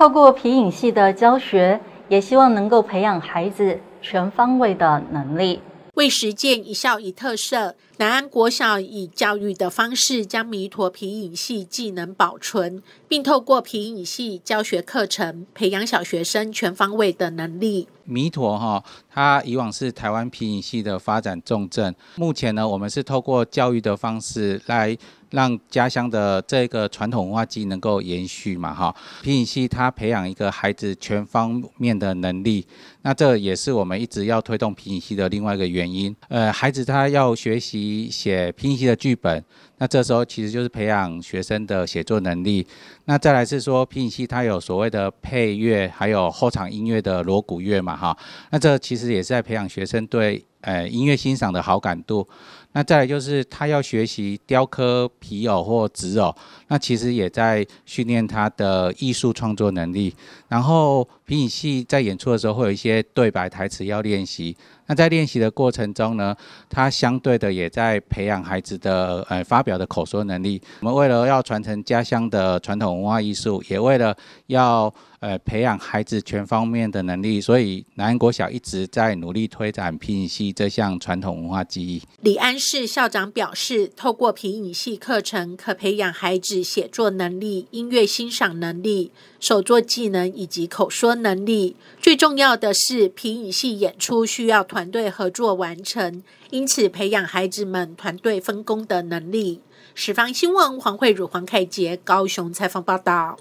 透过皮影戏的教学，也希望能够培养孩子全方位的能力。为实践一校一特色，南安国小以教育的方式将弥陀皮影戏技能保存，并透过皮影戏教学课程，培养小学生全方位的能力。弥陀哈，它以往是台湾皮影戏的发展重镇。目前呢，我们是透过教育的方式来让家乡的这个传统文化技能够延续嘛，哈。皮影戏它培养一个孩子全方面的能力，那这也是我们一直要推动皮影戏的另外一个原因。呃，孩子他要学习写皮影戏的剧本。那这时候其实就是培养学生的写作能力。那再来是说，皮影戏它有所谓的配乐，还有后场音乐的锣鼓乐嘛，哈。那这其实也是在培养学生对。呃，音乐欣赏的好感度，那再来就是他要学习雕刻皮偶或纸偶，那其实也在训练他的艺术创作能力。然后皮影戏在演出的时候会有一些对白台词要练习，那在练习的过程中呢，他相对的也在培养孩子的呃发表的口说能力。我们为了要传承家乡的传统文化艺术，也为了要呃培养孩子全方面的能力，所以南安国小一直在努力推展皮影戏。这项传统文化技艺，李安市校长表示，透过皮影戏课程，可培养孩子写作能力、音乐欣赏能力、手作技能以及口说能力。最重要的是，皮影戏演出需要团队合作完成，因此培养孩子们团队分工的能力。十方新闻黄慧茹、黄凯杰高雄采访报道。